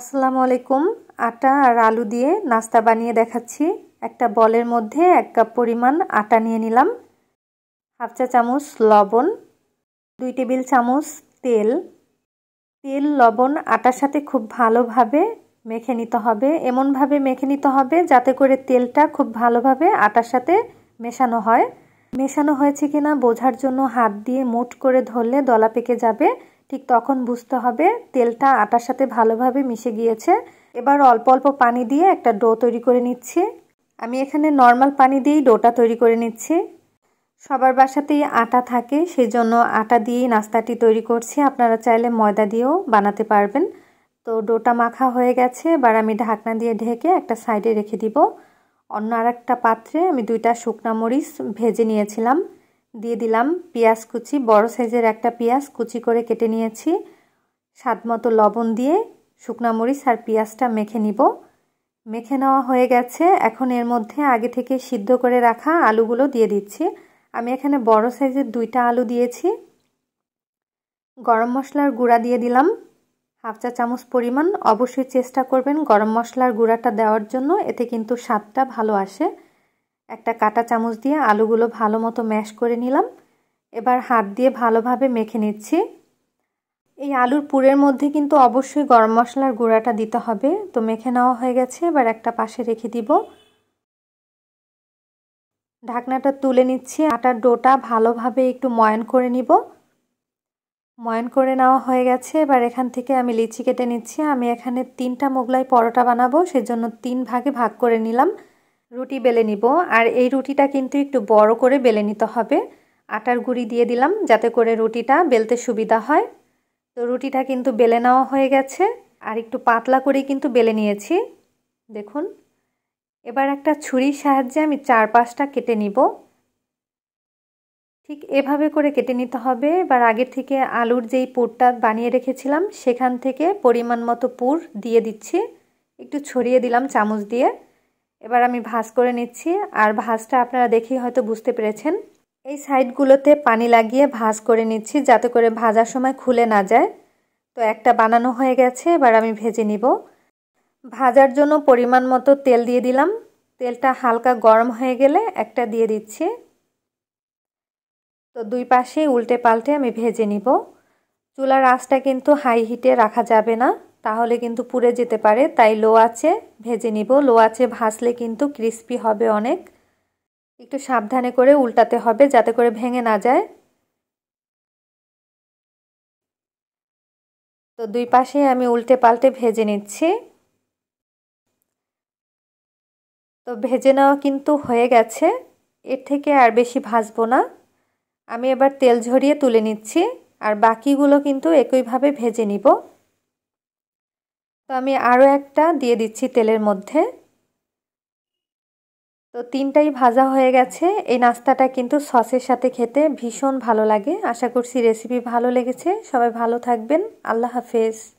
আসসালামু আলাইকুম আটা আর আলু দিয়ে নাস্তা বানিয়ে দেখাচ্ছি একটা বলের মধ্যে এক কাপ পরিমাণ আটা নিয়ে নিলাম হাফ চা চামচ লবণ দুই টেবিল চামচ তেল তেল লবণ আটার সাথে খুব ভালোভাবে মেখে নিতে হবে এমনভাবে মেখে নিতে হবে যাতে করে তেলটা খুব ভালোভাবে আটার সাথে মেশানো হয় মেশানো হয়েছে কিনা বোঝার জন্য হাত দিয়ে মুঠ করে ধরলে দলা পেকে যাবে ঠিক তখন বুঝতে হবে তেলটা আটার সাথে ভালোভাবে মিশে গিয়েছে এবার অল্প অল্প পানি দিয়ে একটা ডো তৈরি করে নিচ্ছি আমি এখানে নর্মাল পানি দিয়েই ডোটা তৈরি করে নিচ্ছি সবার বাসাতেই আটা থাকে সেই জন্য আটা দিয়েই নাস্তাটি তৈরি করছি আপনারা চাইলে ময়দা দিয়েও বানাতে পারবেন তো ডোটা মাখা হয়ে গেছে এবার আমি ঢাকনা দিয়ে ঢেকে একটা সাইডে রেখে দিব অন্য আর একটা পাত্রে আমি দুইটা শুকনা মরিচ ভেজে নিয়েছিলাম দিয়ে দিলাম পেঁয়াজ কুচি বড় সাইজের একটা পেঁয়াজ কুচি করে কেটে নিয়েছি স্বাদ মতো লবণ দিয়ে শুকনা মরিচ আর পেঁয়াজটা মেখে নিব মেখে নেওয়া হয়ে গেছে এখন এর মধ্যে আগে থেকে সিদ্ধ করে রাখা আলুগুলো দিয়ে দিচ্ছি আমি এখানে বড় সাইজের দুইটা আলু দিয়েছি গরম মশলার গুঁড়া দিয়ে দিলাম হাফ চা চামচ পরিমাণ অবশ্যই চেষ্টা করবেন গরম মশলার গুঁড়াটা দেওয়ার জন্য এতে কিন্তু স্বাদটা ভালো আসে একটা কাটা চামচ দিয়ে আলুগুলো ভালো মতো ম্যাশ করে নিলাম এবার হাত দিয়ে ভালোভাবে মেখে নিচ্ছি এই আলুর পুরের মধ্যে কিন্তু অবশ্যই গরম মশলার গুঁড়াটা দিতে হবে তো মেখে নেওয়া হয়ে গেছে এবার একটা পাশে রেখে দিব ঢাকনাটা তুলে নিচ্ছি আটার ডোটা ভালোভাবে একটু ময়ন করে নিব ময়ন করে নেওয়া হয়ে গেছে এবার এখান থেকে আমি লিচি কেটে নিচ্ছি আমি এখানে তিনটা মোগলাই পরোটা বানাবো সেজন্য তিন ভাগে ভাগ করে নিলাম রুটি বেলে নিব আর এই রুটিটা কিন্তু একটু বড় করে বেলে নিতে হবে আটার গুঁড়ি দিয়ে দিলাম যাতে করে রুটিটা বেলতে সুবিধা হয় তো রুটিটা কিন্তু বেলে নেওয়া হয়ে গেছে আর একটু পাতলা করে কিন্তু বেলে নিয়েছি দেখুন এবার একটা ছুরির সাহায্যে আমি চার পাঁচটা কেটে নিব ঠিক এভাবে করে কেটে নিতে হবে এবার আগের থেকে আলুর যেই পুরটা বানিয়ে রেখেছিলাম সেখান থেকে পরিমাণ মতো পুর দিয়ে দিচ্ছি একটু ছড়িয়ে দিলাম চামচ দিয়ে এবার আমি ভাঁজ করে নিচ্ছি আর ভাঁজটা আপনারা দেখেই হয়তো বুঝতে পেরেছেন এই সাইডগুলোতে পানি লাগিয়ে ভাঁজ করে নিচ্ছি যাতে করে ভাজার সময় খুলে না যায় তো একটা বানানো হয়ে গেছে এবার আমি ভেজে নিব ভাজার জন্য পরিমাণ মতো তেল দিয়ে দিলাম তেলটা হালকা গরম হয়ে গেলে একটা দিয়ে দিচ্ছি তো দুই পাশে উল্টে পাল্টে আমি ভেজে নিব চুলার আঁচটা কিন্তু হাই হিটে রাখা যাবে না তাহলে কিন্তু পুড়ে যেতে পারে তাই লো আছে ভেজে নিব লো আছে ভাজলে কিন্তু ক্রিস্পি হবে অনেক একটু সাবধানে করে উল্টাতে হবে যাতে করে ভেঙে না যায় তো দুই পাশে আমি উল্টে পাল্টে ভেজে নিচ্ছি তো ভেজে নেওয়া কিন্তু হয়ে গেছে এর থেকে আর বেশি ভাজবো না আমি এবার তেল ঝরিয়ে তুলে নিচ্ছি আর বাকিগুলো কিন্তু একইভাবে ভেজে নিব তো আমি আরও একটা দিয়ে দিচ্ছি তেলের মধ্যে তো তিনটাই ভাজা হয়ে গেছে এই নাস্তাটা কিন্তু সসের সাথে খেতে ভীষণ ভালো লাগে আশা করছি রেসিপি ভালো লেগেছে সবাই ভালো থাকবেন আল্লাহ হাফেজ